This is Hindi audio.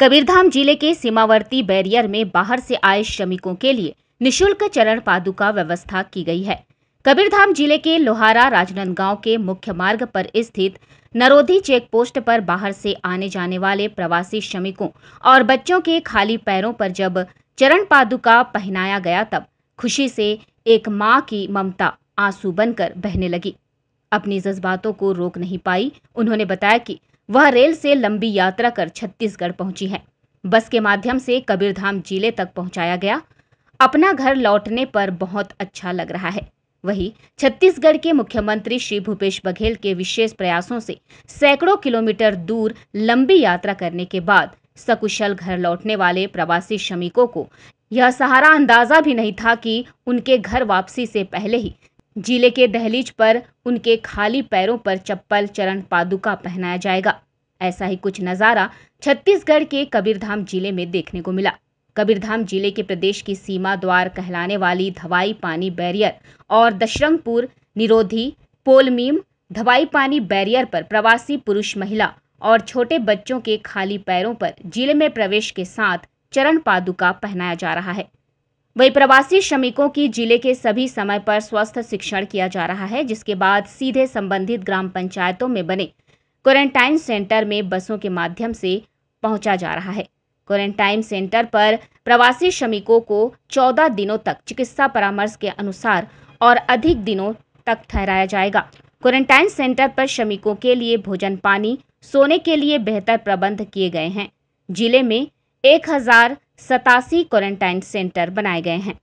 कबीरधाम जिले के सीमावर्ती बैरियर में बाहर से आए श्रमिकों के लिए निशुल्क चरण पादुका व्यवस्था की गई है कबीरधाम जिले के लोहारा गाँव के मुख्य मार्ग पर स्थित नरोधी चेक पोस्ट पर बाहर से आने जाने वाले प्रवासी श्रमिकों और बच्चों के खाली पैरों पर जब चरण पादुका पहनाया गया तब खुशी से एक माँ की ममता आंसू बनकर बहने लगी अपनी जज्बातों को रोक नहीं पाई उन्होंने बताया कि वह रेल से लंबी यात्रा कर छत्तीसगढ़ पहुंची है बस के माध्यम से कबीरधाम जिले तक पहुंचाया गया अपना घर लौटने पर बहुत अच्छा लग रहा है वही छत्तीसगढ़ के मुख्यमंत्री श्री भूपेश बघेल के विशेष प्रयासों से सैकड़ों किलोमीटर दूर लंबी यात्रा करने के बाद सकुशल घर लौटने वाले प्रवासी श्रमिकों को यह सहारा अंदाजा भी नहीं था कि उनके घर वापसी से पहले ही जिले के दहलीज पर उनके खाली पैरों पर चप्पल चरण पादुका पहनाया जाएगा ऐसा ही कुछ नज़ारा छत्तीसगढ़ के कबीरधाम जिले में देखने को मिला कबीरधाम जिले के प्रदेश की सीमा द्वार कहलाने वाली धवाई पानी बैरियर और दशरंगपुर निरोधी पोलमीम धवाई पानी बैरियर पर प्रवासी पुरुष महिला और छोटे बच्चों के खाली पैरों पर जिले में प्रवेश के साथ चरण पादुका पहनाया जा रहा है वही प्रवासी श्रमिकों की जिले के सभी समय पर स्वस्थ शिक्षण किया जा रहा है जिसके बाद सीधे संबंधित ग्राम पंचायतों में बने क्वारंटाइन सेंटर में बसों के माध्यम से पहुंचा जा रहा है क्वारंटाइन सेंटर पर प्रवासी श्रमिकों को 14 दिनों तक चिकित्सा परामर्श के अनुसार और अधिक दिनों तक ठहराया जाएगा क्वारंटाइन सेंटर पर श्रमिकों के लिए भोजन पानी सोने के लिए बेहतर प्रबंध किए गए हैं जिले में एक हजार सतासी क्वारंटाइन सेंटर बनाए गए हैं